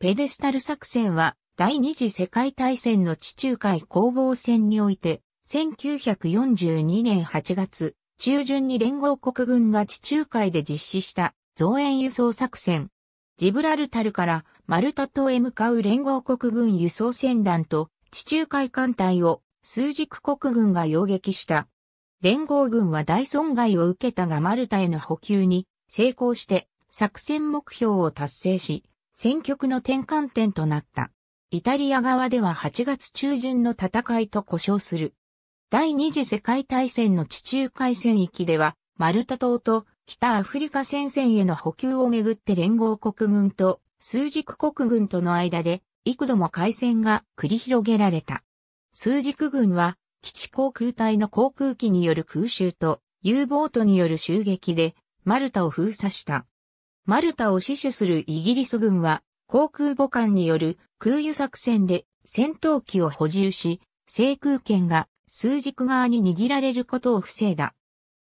ペデスタル作戦は第二次世界大戦の地中海攻防戦において、1942年8月中旬に連合国軍が地中海で実施した増援輸送作戦。ジブラルタルからマルタ島へ向かう連合国軍輸送船団と地中海艦隊を数軸国軍が擁撃した。連合軍は大損害を受けたがマルタへの補給に成功して作戦目標を達成し、戦局の転換点となった。イタリア側では8月中旬の戦いと呼称する。第二次世界大戦の地中海戦域では、マルタ島と北アフリカ戦線への補給をめぐって連合国軍と数軸国軍との間で幾度も海戦が繰り広げられた。数軸軍は基地航空隊の航空機による空襲と U ボートによる襲撃でマルタを封鎖した。マルタを死守するイギリス軍は、航空母艦による空輸作戦で戦闘機を補充し、制空権が数軸側に握られることを防いだ。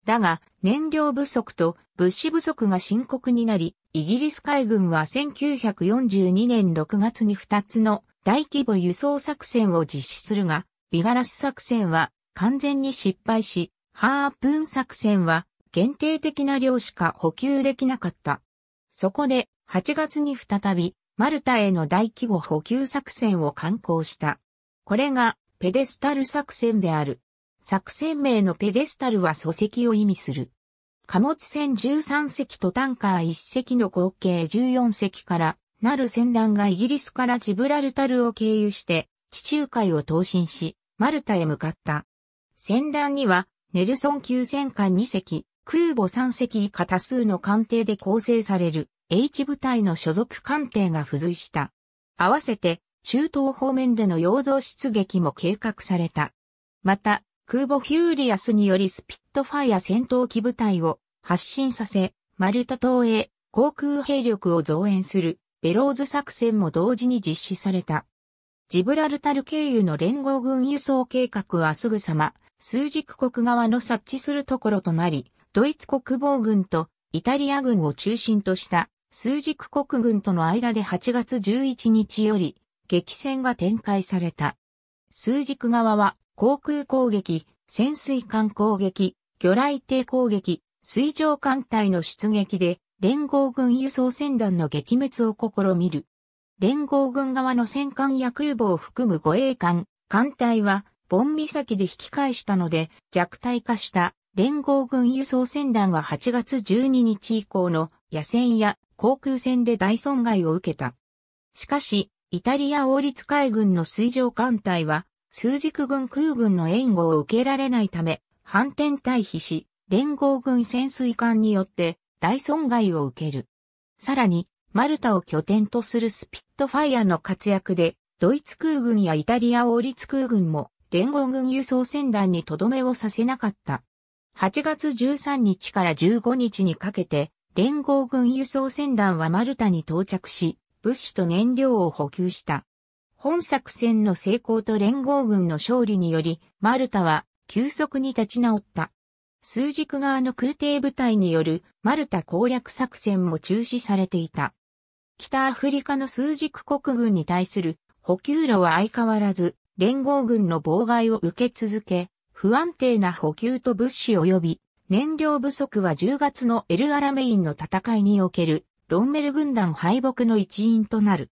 だが、燃料不足と物資不足が深刻になり、イギリス海軍は1942年6月に2つの大規模輸送作戦を実施するが、ビガラス作戦は完全に失敗し、ハープーン作戦は限定的な量しか補給できなかった。そこで、8月に再び、マルタへの大規模補給作戦を敢行した。これが、ペデスタル作戦である。作戦名のペデスタルは礎石を意味する。貨物船13隻とタンカー1隻の合計14隻からなる船団がイギリスからジブラルタルを経由して地中海を投進し、マルタへ向かった。船団にはネルソン級戦艦2隻、空母3隻以下多数の艦艇で構成される H 部隊の所属艦艇が付随した。合わせて中東方面での陽動出撃も計画された。また、空母フューリアスによりスピットファイア戦闘機部隊を発進させ、マルタ島へ航空兵力を増援するベローズ作戦も同時に実施された。ジブラルタル経由の連合軍輸送計画はすぐさま、枢軸国側の察知するところとなり、ドイツ国防軍とイタリア軍を中心とした数軸国軍との間で8月11日より激戦が展開された。数軸側は航空攻撃、潜水艦攻撃、魚雷艇攻撃、水上艦隊の出撃で連合軍輸送船団の撃滅を試みる。連合軍側の戦艦や空母を含む護衛艦、艦隊は、ボン岬で引き返したので弱体化した連合軍輸送船団は8月12日以降の野戦や航空戦で大損害を受けた。しかし、イタリア王立海軍の水上艦隊は、数軸軍空軍の援護を受けられないため、反転退避し、連合軍潜水艦によって大損害を受ける。さらに、マルタを拠点とするスピットファイアの活躍で、ドイツ空軍やイタリア王立空軍も連合軍輸送船団にとどめをさせなかった。8月13日から15日にかけて、連合軍輸送船団はマルタに到着し、物資と燃料を補給した。本作戦の成功と連合軍の勝利により、マルタは急速に立ち直った。数軸側の空挺部隊によるマルタ攻略作戦も中止されていた。北アフリカの数軸国軍に対する補給路は相変わらず連合軍の妨害を受け続け、不安定な補給と物資及び燃料不足は10月のエルアラメインの戦いにおけるロンメル軍団敗北の一因となる。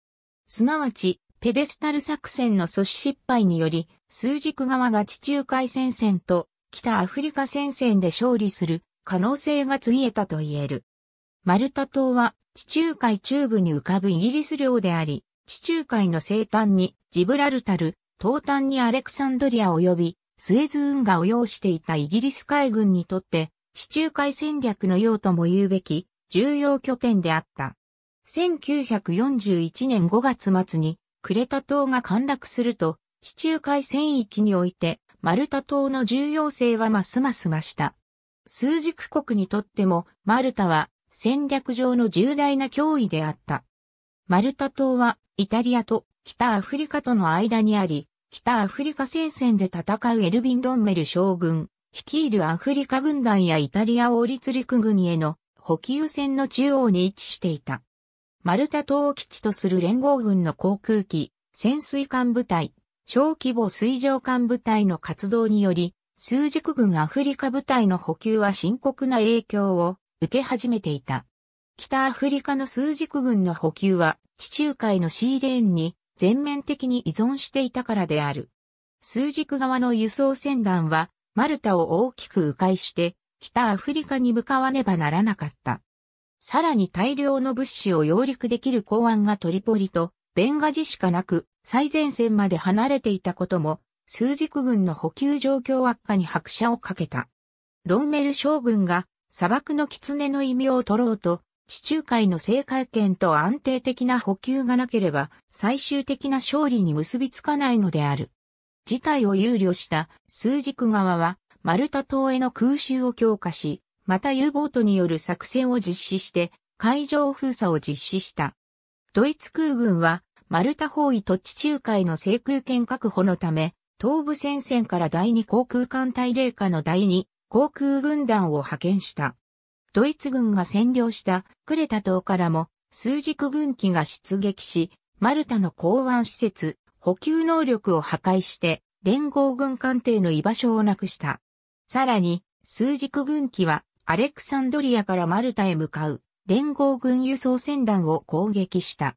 すなわち、ペデスタル作戦の阻止失敗により、数軸側が地中海戦線と北アフリカ戦線で勝利する可能性がついえたと言える。マルタ島は地中海中部に浮かぶイギリス領であり、地中海の西端にジブラルタル、東端にアレクサンドリア及びスエズ運河を要していたイギリス海軍にとって地中海戦略の用とも言うべき重要拠点であった。1941年5月末にクレタ島が陥落すると地中海戦域においてマルタ島の重要性はますます増した。数軸国にとってもマルタは戦略上の重大な脅威であった。マルタ島はイタリアと北アフリカとの間にあり、北アフリカ戦線で戦うエルビン・ロンメル将軍、率いるアフリカ軍団やイタリア王立陸軍への補給船の中央に位置していた。マルタ島を基地とする連合軍の航空機、潜水艦部隊、小規模水上艦部隊の活動により、数軸軍アフリカ部隊の補給は深刻な影響を受け始めていた。北アフリカの数軸軍の補給は地中海のシーレーンに全面的に依存していたからである。数軸側の輸送船団は、マルタを大きく迂回して、北アフリカに向かわねばならなかった。さらに大量の物資を揚陸できる港湾がトリポリと、ベンガジしかなく、最前線まで離れていたことも、数軸軍の補給状況悪化に拍車をかけた。ロンメル将軍が砂漠の狐の異名を取ろうと、地中海の制海権と安定的な補給がなければ最終的な勝利に結びつかないのである。事態を憂慮した数軸側はマルタ島への空襲を強化し、また U ボートによる作戦を実施して海上封鎖を実施した。ドイツ空軍はマルタ包囲と地中海の制空権確保のため、東部戦線から第2航空艦隊霊下の第2航空軍団を派遣した。ドイツ軍が占領したクレタ島からも数軸軍機が出撃し、マルタの港湾施設、補給能力を破壊して連合軍艦艇の居場所をなくした。さらに、数軸軍機はアレクサンドリアからマルタへ向かう連合軍輸送船団を攻撃した。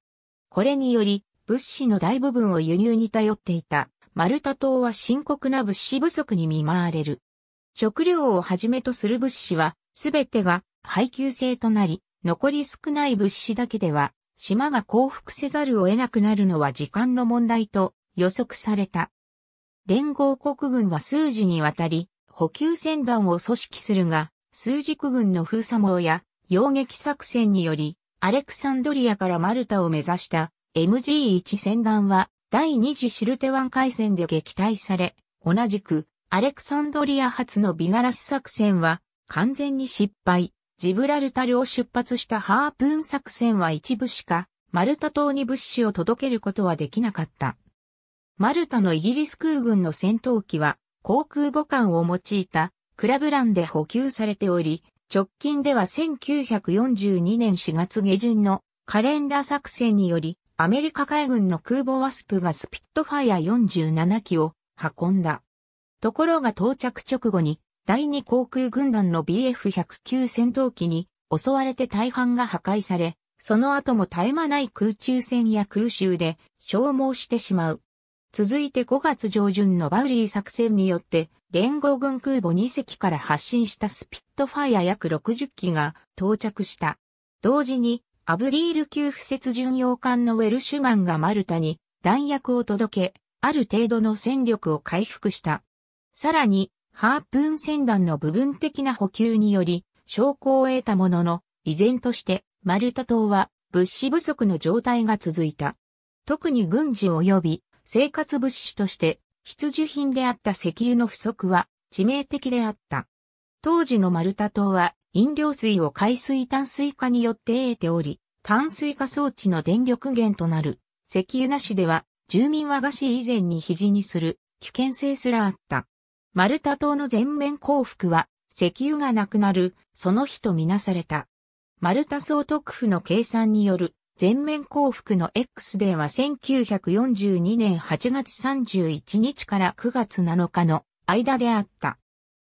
これにより、物資の大部分を輸入に頼っていたマルタ島は深刻な物資不足に見舞われる。食料をはじめとする物資はすべてが配給制となり、残り少ない物資だけでは、島が降伏せざるを得なくなるのは時間の問題と予測された。連合国軍は数時にわたり補給船団を組織するが、数軸軍の封鎖網や洋撃作戦により、アレクサンドリアからマルタを目指した MG1 船団は第二次シルテ湾海戦で撃退され、同じくアレクサンドリア発のビガラス作戦は完全に失敗。ジブラルタルを出発したハープーン作戦は一部しか、マルタ島に物資を届けることはできなかった。マルタのイギリス空軍の戦闘機は、航空母艦を用いた、クラブランで補給されており、直近では1942年4月下旬のカレンダー作戦により、アメリカ海軍の空母ワスプがスピットファイア47機を運んだ。ところが到着直後に第2航空軍団の BF109 戦闘機に襲われて大半が破壊され、その後も絶え間ない空中戦や空襲で消耗してしまう。続いて5月上旬のバウリー作戦によって、連合軍空母2隻から発進したスピットファイア約60機が到着した。同時に、アブリール級不設巡洋艦のウェルシュマンがマルタに弾薬を届け、ある程度の戦力を回復した。さらに、ハープーン船団の部分的な補給により、証拠を得たものの、依然として、マルタ島は物資不足の状態が続いた。特に軍事及び生活物資として必需品であった石油の不足は致命的であった。当時のマルタ島は飲料水を海水淡水化によって得ており、淡水化装置の電力源となる石油なしでは住民は餓死以前に肘にする危険性すらあった。マルタ島の全面降伏は、石油がなくなる、その日とみなされた。マルタ総督府の計算による、全面降伏の X デーは1942年8月31日から9月7日の間であった。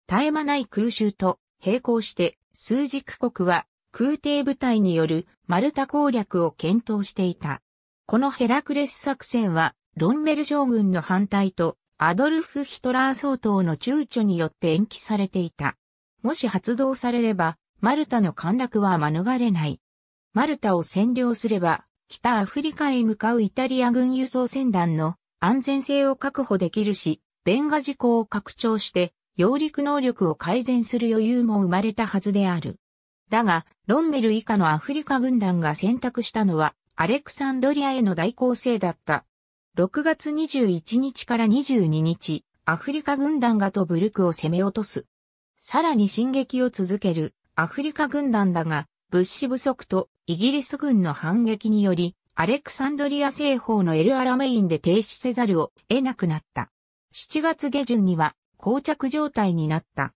絶え間ない空襲と並行して数軸国は空挺部隊によるマルタ攻略を検討していた。このヘラクレス作戦はロンメル将軍の反対とアドルフ・ヒトラー総統の躊躇によって延期されていた。もし発動されれば、マルタの陥落は免れない。マルタを占領すれば、北アフリカへ向かうイタリア軍輸送船団の安全性を確保できるし、ベンガ事項を拡張して、揚陸能力を改善する余裕も生まれたはずである。だが、ロンメル以下のアフリカ軍団が選択したのは、アレクサンドリアへの大攻勢だった。6月21日から22日、アフリカ軍団がトブルクを攻め落とす。さらに進撃を続けるアフリカ軍団だが、物資不足とイギリス軍の反撃により、アレクサンドリア西方のエルアラメインで停止せざるを得なくなった。7月下旬には膠着状態になった。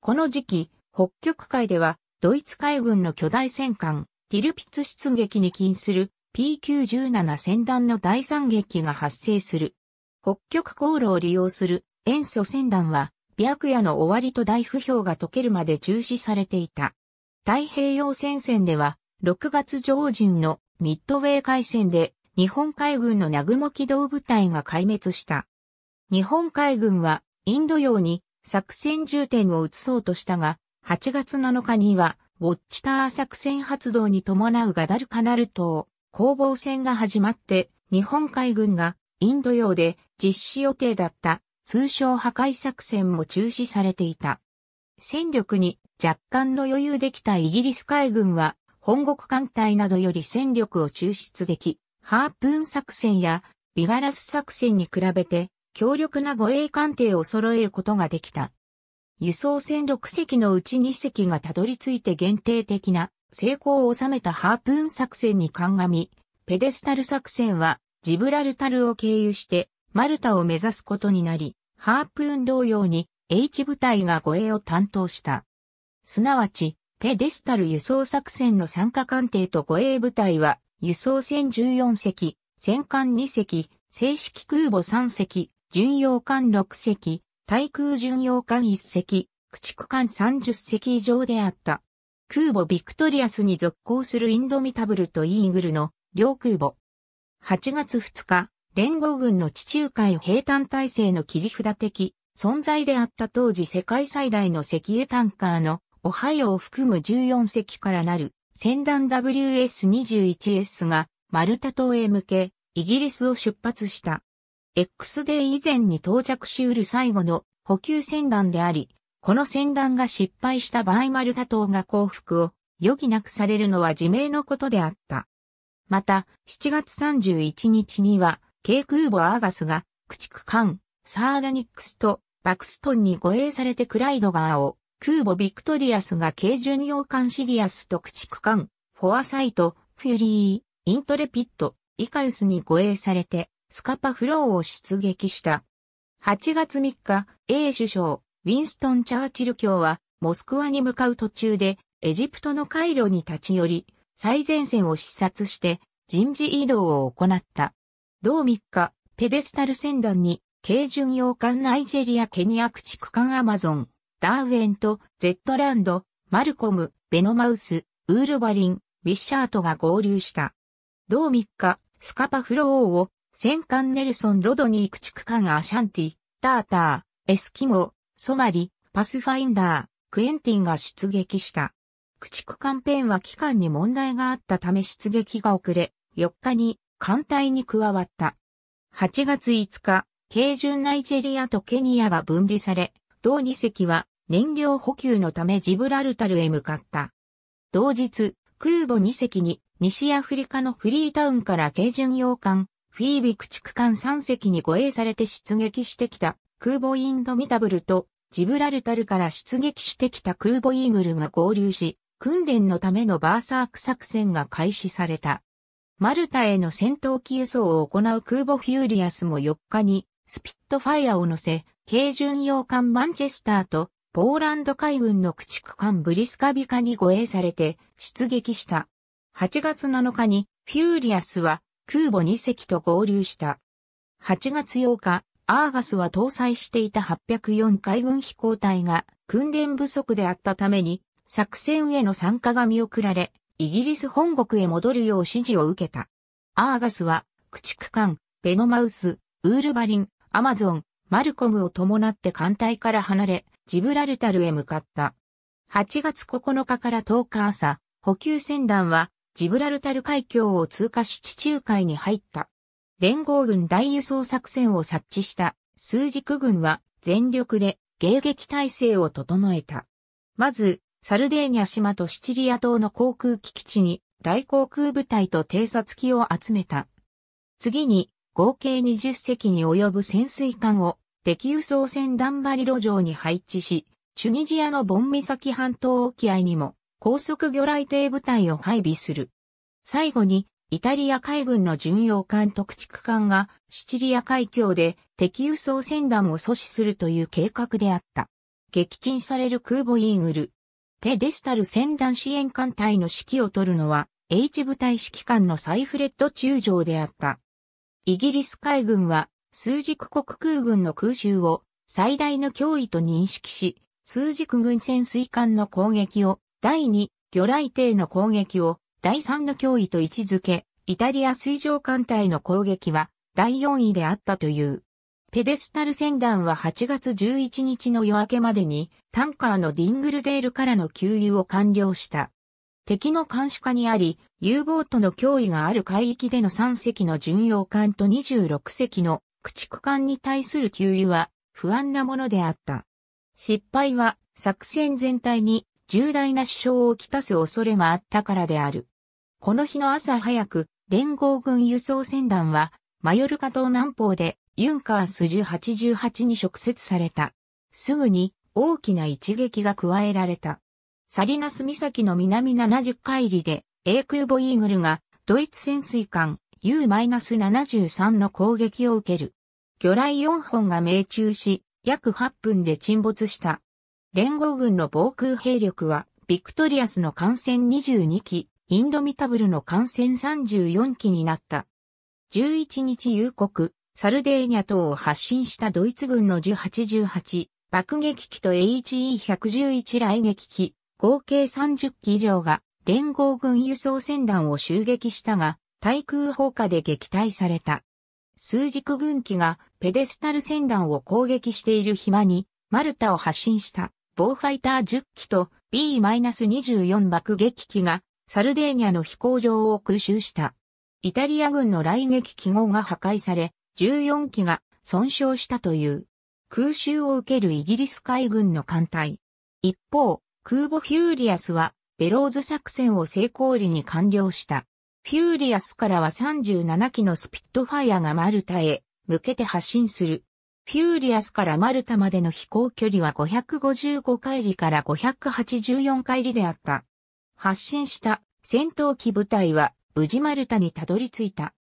この時期、北極海ではドイツ海軍の巨大戦艦ティルピツ出撃に禁する PQ17 戦団の第三撃が発生する。北極航路を利用する塩素船団は、白夜の終わりと大不評が解けるまで中止されていた。太平洋戦線では、6月上旬のミッドウェー海戦で日本海軍の南雲機動部隊が壊滅した。日本海軍はインド洋に作戦重点を移そうとしたが、8月7日にはウォッチター作戦発動に伴うガダルカナル島、攻防戦が始まって、日本海軍がインド洋で実施予定だった通称破壊作戦も中止されていた。戦力に若干の余裕できたイギリス海軍は、本国艦隊などより戦力を抽出でき、ハープーン作戦やビガラス作戦に比べて強力な護衛艦艇を揃えることができた。輸送船6隻のうち2隻がたどり着いて限定的な成功を収めたハープーン作戦に鑑み、ペデスタル作戦はジブラルタルを経由してマルタを目指すことになり、ハープーン同様に H 部隊が護衛を担当した。すなわち、ペデスタル輸送作戦の参加艦艇と護衛部隊は、輸送船14隻、戦艦2隻、正式空母3隻、巡洋艦6隻、対空巡洋艦1隻、駆逐艦30隻以上であった。空母ビクトリアスに続行するインドミタブルとイーグルの両空母。8月2日、連合軍の地中海平坦体制の切り札的存在であった当時世界最大の石油タンカーのオハイオを含む14隻からなる船団 WS21S がマルタ島へ向けイギリスを出発した。X デー以前に到着しうる最後の補給船団であり、この戦乱が失敗したバイマルタ島が降伏を余儀なくされるのは自明のことであった。また、7月31日には、軽空母アーガスが、駆逐艦、サーダニックスとバクストンに護衛されてクライドガーを、空母ビクトリアスが軽巡洋艦シリアスと駆逐艦、フォアサイト、フュリー、イントレピット、イカルスに護衛されて、スカパフローを出撃した。8月3日、A 首相、ウィンストン・チャーチル卿は、モスクワに向かう途中で、エジプトの回路に立ち寄り、最前線を視察して、人事移動を行った。同3日、ペデスタル船団に、軽巡洋艦ナイジェリア・ケニア駆逐艦アマゾン、ダーウェンと、ゼットランド、マルコム、ベノマウス、ウールバリン、ウィッシャートが合流した。同3日、スカパフローを、戦艦ネルソン・ロドニー駆逐艦アシャンティ、ターター、エスキモ、ソマリ、パスファインダー、クエンティンが出撃した。駆逐艦ペンは期間に問題があったため出撃が遅れ、4日に艦隊に加わった。8月5日、軽巡ナイジェリアとケニアが分離され、同2隻は燃料補給のためジブラルタルへ向かった。同日、空母2隻に西アフリカのフリータウンから軽巡洋艦、フィービ駆逐艦3隻に護衛されて出撃してきた空母インドミタブルとジブラルタルから出撃してきた空母イーグルが合流し、訓練のためのバーサーク作戦が開始された。マルタへの戦闘機輸送を行う空母フューリアスも4日に、スピットファイアを乗せ、軽巡洋艦マンチェスターと、ポーランド海軍の駆逐艦ブリスカビカに護衛されて、出撃した。8月7日に、フューリアスは、空母2隻と合流した。8月8日、アーガスは搭載していた804海軍飛行隊が訓練不足であったために作戦への参加が見送られ、イギリス本国へ戻るよう指示を受けた。アーガスは、駆逐艦、ベノマウス、ウールバリン、アマゾン、マルコムを伴って艦隊から離れ、ジブラルタルへ向かった。8月9日から10日朝、補給船団は、ジブラルタル海峡を通過し地中海に入った。連合軍大輸送作戦を察知した枢軸軍は全力で迎撃態勢を整えた。まず、サルデーニャ島とシチリア島の航空機基地に大航空部隊と偵察機を集めた。次に、合計20隻に及ぶ潜水艦を敵輸送船ダンバリ路上に配置し、チュニジアのボン岬半島沖合にも高速魚雷艇部隊を配備する。最後にイタリア海軍の巡洋艦と駆逐艦がシチリア海峡で敵輸送船団を阻止するという計画であった。撃沈される空母イーグル。ペデスタル船団支援艦隊の指揮を取るのは H 部隊指揮官のサイフレッド中将であった。イギリス海軍は数軸国空軍の空襲を最大の脅威と認識し、数軸軍潜水艦の攻撃を、第二魚雷艇の攻撃を第3の脅威と位置づけ、イタリア水上艦隊の攻撃は第4位であったという。ペデスタル船団は8月11日の夜明けまでにタンカーのディングルデールからの給油を完了した。敵の監視下にあり、U ボートの脅威がある海域での3隻の巡洋艦と26隻の駆逐艦に対する給油は不安なものであった。失敗は作戦全体に重大な支障をきたす恐れがあったからである。この日の朝早く、連合軍輸送船団は、マヨルカ島南方で、ユンカースジュ88に直接された。すぐに、大きな一撃が加えられた。サリナス岬の南70海里で、A 空母イーグルが、ドイツ潜水艦 U-73 の攻撃を受ける。魚雷4本が命中し、約8分で沈没した。連合軍の防空兵力は、ビクトリアスの艦船22機、インドミタブルの感染34機になった。11日夕刻、サルデーニャ島を発進したドイツ軍の1 8 8爆撃機と HE111 雷撃機、合計30機以上が連合軍輸送船団を襲撃したが、対空砲火で撃退された。数軸軍機がペデスタル船団を攻撃している暇に、マルタを発進した、防ファイター10機と B-24 爆撃機がサルデーニャの飛行場を空襲した。イタリア軍の雷撃機号が破壊され、14機が損傷したという。空襲を受けるイギリス海軍の艦隊。一方、空母フューリアスは、ベローズ作戦を成功裏に完了した。フューリアスからは37機のスピットファイアがマルタへ向けて発進する。フューリアスからマルタまでの飛行距離は555回里から584回里であった。発進した戦闘機部隊は無事マルタにたどり着いた。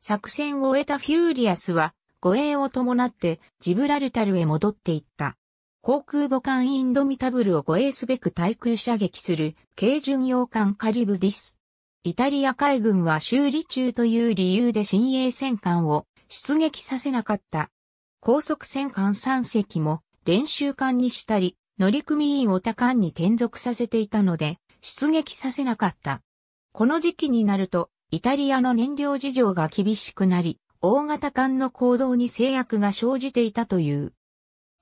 作戦を終えたフューリアスは護衛を伴ってジブラルタルへ戻っていった。航空母艦インドミタブルを護衛すべく対空射撃する軽巡洋艦カリブディス。イタリア海軍は修理中という理由で新鋭戦艦を出撃させなかった。高速戦艦3隻も練習艦にしたり、乗組員を他艦に転属させていたので、出撃させなかった。この時期になると、イタリアの燃料事情が厳しくなり、大型艦の行動に制約が生じていたという。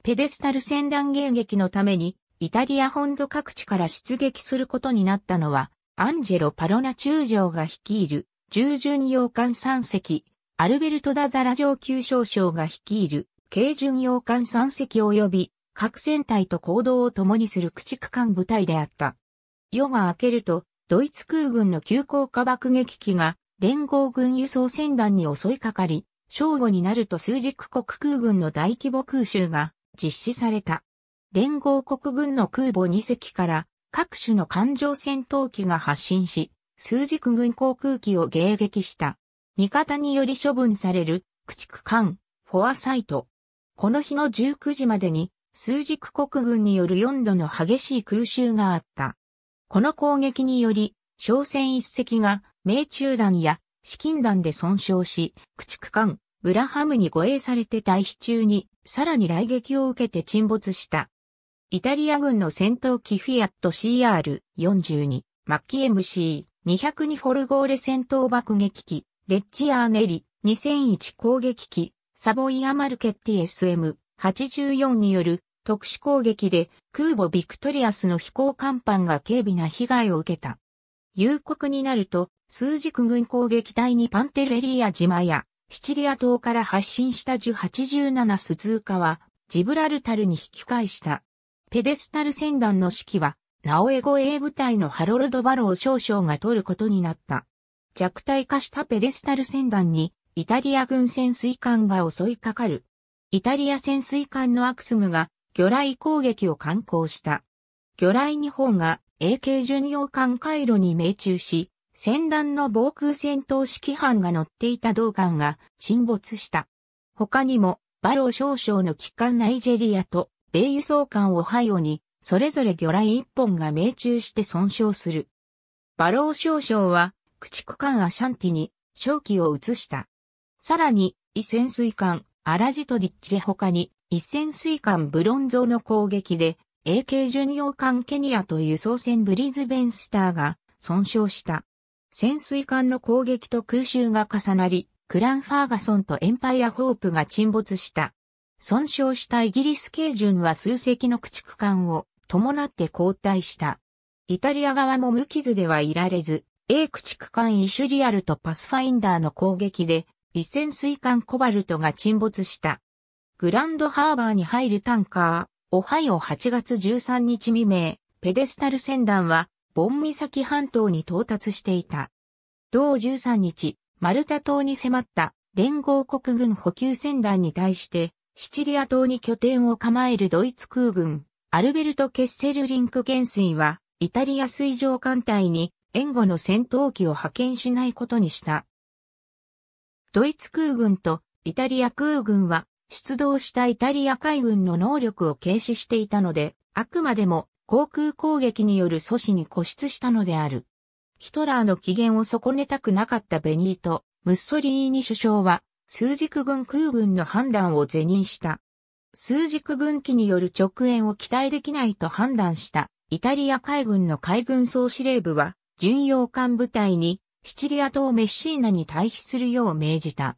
ペデスタル戦団迎撃のために、イタリア本土各地から出撃することになったのは、アンジェロ・パロナ中将が率いる、従順洋艦3隻、アルベルト・ダ・ザラ上級少将が率いる、軽巡洋艦3隻及び、各船隊と行動を共にする駆逐艦部隊であった。夜が明けると、ドイツ空軍の急降下爆撃機が連合軍輸送船団に襲いかかり、正午になると数軸国空軍の大規模空襲が実施された。連合国軍の空母2隻から各種の艦上戦闘機が発進し、数軸軍航空機を迎撃した。味方により処分される駆逐艦フォアサイト。この日の19時までに数軸国軍による4度の激しい空襲があった。この攻撃により、商船一隻が命中弾や資金弾で損傷し、駆逐艦、ブラハムに護衛されて退避中に、さらに雷撃を受けて沈没した。イタリア軍の戦闘機フィアット CR42、マッキー MC202 フォルゴーレ戦闘爆撃機、レッジアーネリ2001攻撃機、サボイアマルケッティ SM84 による特殊攻撃で空母ビクトリアスの飛行甲板が軽微な被害を受けた。夕刻になると、数軸軍攻撃隊にパンテレリア島やシチリア島から発進した1ュ87スズーカはジブラルタルに引き返した。ペデスタル船団の指揮は、ナオエゴ英部隊のハロルド・バロー少将が取ることになった。弱体化したペデスタル船団に、イタリア軍潜水艦が襲いかかる。イタリア潜水艦のアクスムが魚雷攻撃を敢行した。魚雷2本が AK 巡洋艦回路に命中し、先端の防空戦闘指揮班が乗っていた同艦が沈没した。他にも、バロー少将の機関ナイジェリアと、米輸送艦オハイオに、それぞれ魚雷1本が命中して損傷する。バロー少将は、駆逐艦アシャンティに、正機を移した。さらに、異潜水艦、アラジトディッチェ他に、一潜水艦ブロンゾの攻撃で、AK 巡洋艦ケニアと輸送船ブリズベンスターが損傷した。潜水艦の攻撃と空襲が重なり、クランファーガソンとエンパイアホープが沈没した。損傷したイギリス系巡は数隻の駆逐艦を伴って交代した。イタリア側も無傷ではいられず、A 駆逐艦イシュリアルとパスファインダーの攻撃で、一潜水艦コバルトが沈没した。グランドハーバーに入るタンカー、オハイオ8月13日未明、ペデスタル船団は、ボン岬半島に到達していた。同13日、マルタ島に迫った連合国軍補給船団に対して、シチリア島に拠点を構えるドイツ空軍、アルベルト・ケッセルリンク元帥は、イタリア水上艦隊に援護の戦闘機を派遣しないことにした。ドイツ空軍とイタリア空軍は出動したイタリア海軍の能力を軽視していたので、あくまでも航空攻撃による阻止に固執したのである。ヒトラーの機嫌を損ねたくなかったベニート、ムッソリーニ首相は、数軸軍空軍の判断を是認した。数軸軍機による直演を期待できないと判断したイタリア海軍の海軍総司令部は、巡洋艦部隊にシチリア島メッシーナに退避するよう命じた。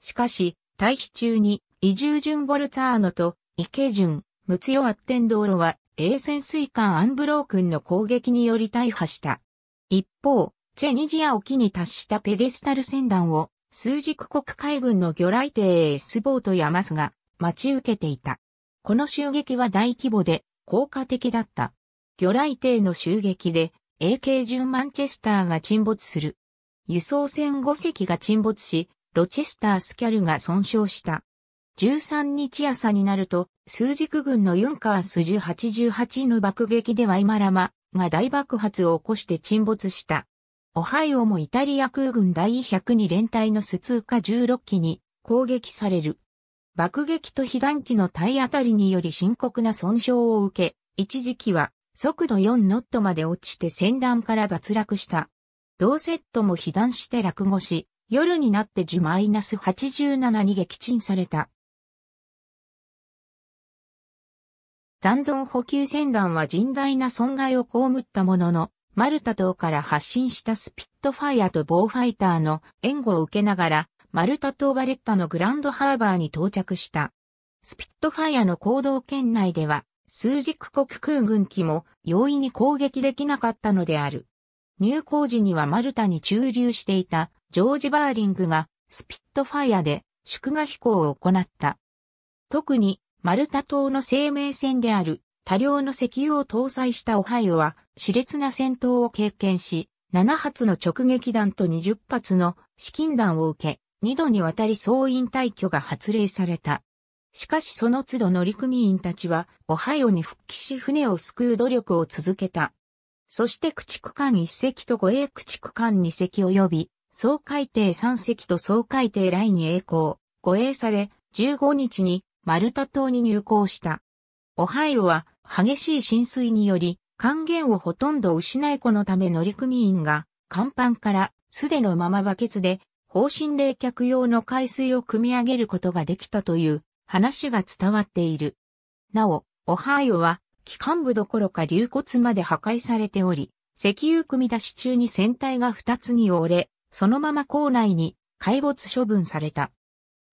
しかし、退避中に伊集順ボルツァーノと池順、六つよあって道路は、A 潜水艦アンブロー君の攻撃により大破した。一方、チェニジア沖に達したペデスタル船団を、数軸国海軍の魚雷艇 S ボートやマスが待ち受けていた。この襲撃は大規模で効果的だった。魚雷艇の襲撃で AK 順マンチェスターが沈没する。輸送船5隻が沈没し、ロチェスタースキャルが損傷した。13日朝になると、数軸軍のユンカース1088の爆撃ではイマラマが大爆発を起こして沈没した。オハイオもイタリア空軍第102連隊のスツーカ16機に攻撃される。爆撃と被弾機の体当たりにより深刻な損傷を受け、一時期は速度4ノットまで落ちて船団から脱落した。同セットも被弾して落語し、夜になってジュマイナス87に撃沈された。残存補給船団は甚大な損害を被ったものの、マルタ島から発進したスピットファイアとボーファイターの援護を受けながら、マルタ島バレッタのグランドハーバーに到着した。スピットファイアの行動圏内では、数軸国空軍機も容易に攻撃できなかったのである。入港時にはマルタに駐留していたジョージ・バーリングがスピットファイアで祝賀飛行を行った。特にマルタ島の生命線である多量の石油を搭載したオハイオは熾烈な戦闘を経験し、7発の直撃弾と20発の資金弾を受け、2度にわたり総員退去が発令された。しかしその都度乗組員たちは、オハイオに復帰し船を救う努力を続けた。そして駆逐艦1隻と護衛駆逐艦2隻及び、総海艇3隻と総海艇ンに栄光、護衛され、15日にマルタ島に入港した。オハイオは激しい浸水により、還元をほとんど失いこのため乗組員が、甲板から素手のままバケツで、方針冷却用の海水を汲み上げることができたという話が伝わっている。なお、オハイオは、機関部どころか流骨まで破壊されており、石油組み出し中に船体が2つに折れ、そのまま港内に海没処分された。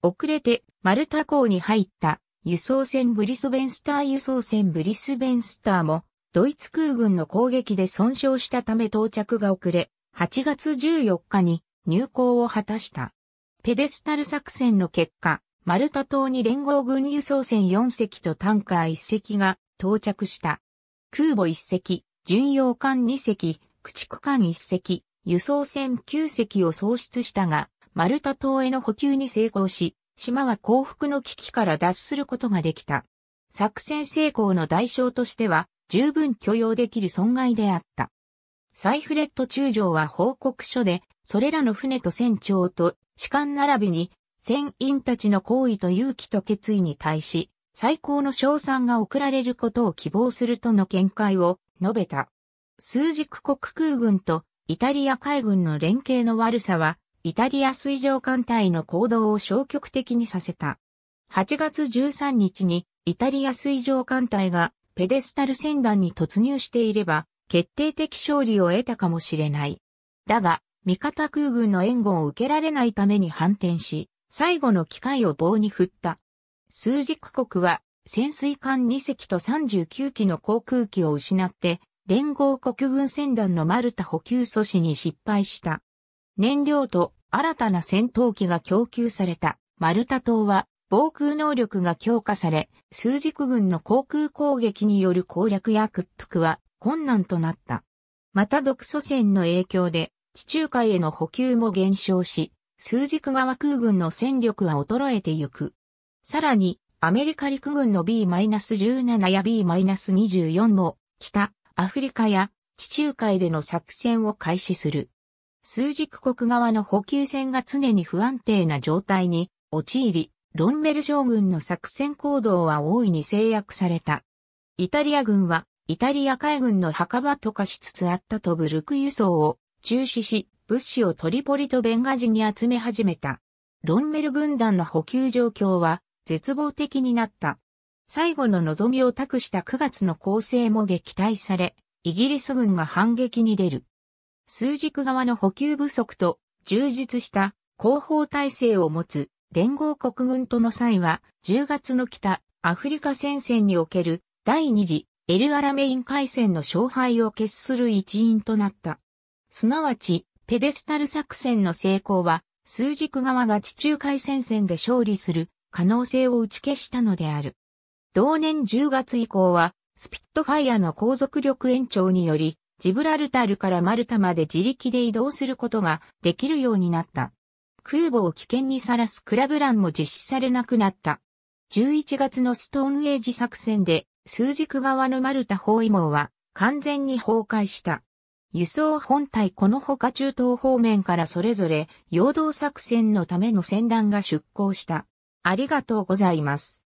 遅れてマルタ港に入った輸送船ブリスベンスター輸送船ブリスベンスターもドイツ空軍の攻撃で損傷したため到着が遅れ、8月14日に入港を果たした。ペデスタル作戦の結果、マルタ島に連合軍輸送船4隻とタンカー1隻が到着した。空母1隻、巡洋艦2隻、駆逐艦1隻、輸送船9隻を喪失したが、マルタ島への補給に成功し、島は降伏の危機から脱することができた。作戦成功の代償としては、十分許容できる損害であった。サイフレット中将は報告書で、それらの船と船長と士官並びに、船員たちの行為と勇気と決意に対し、最高の賞賛が贈られることを希望するとの見解を述べた。数軸国空軍とイタリア海軍の連携の悪さはイタリア水上艦隊の行動を消極的にさせた。8月13日にイタリア水上艦隊がペデスタル船団に突入していれば決定的勝利を得たかもしれない。だが、味方空軍の援護を受けられないために反転し、最後の機会を棒に振った。数軸国は潜水艦2隻と39機の航空機を失って、連合国軍船団のマルタ補給阻止に失敗した。燃料と新たな戦闘機が供給されたマルタ島は防空能力が強化され、数軸軍の航空攻撃による攻略や屈服は困難となった。また独祖戦の影響で地中海への補給も減少し、数軸側空軍の戦力は衰えてゆく。さらに、アメリカ陸軍の B-17 や B-24 も、北、アフリカや地中海での作戦を開始する。数軸国側の補給線が常に不安定な状態に陥り、ロンメル将軍の作戦行動は大いに制約された。イタリア軍は、イタリア海軍の墓場と化しつつあった飛ブルク輸送を中止し、物資をトリポリとベンガジに集め始めた。ロンメル軍団の補給状況は絶望的になった。最後の望みを託した9月の攻勢も撃退され、イギリス軍が反撃に出る。枢軸側の補給不足と充実した後方体制を持つ連合国軍との際は10月の北アフリカ戦線における第二次エルアラメイン海戦の勝敗を決する一因となった。すなわちペデスタル作戦の成功は枢軸側が地中海戦線で勝利する可能性を打ち消したのである。同年10月以降はスピットファイアの航続力延長によりジブラルタルからマルタまで自力で移動することができるようになった。空母を危険にさらすクラブランも実施されなくなった。11月のストーンエイジ作戦で、数軸側のマルタ包囲網は完全に崩壊した。輸送本体このほか中東方面からそれぞれ陽動作戦のための船団が出港した。ありがとうございます。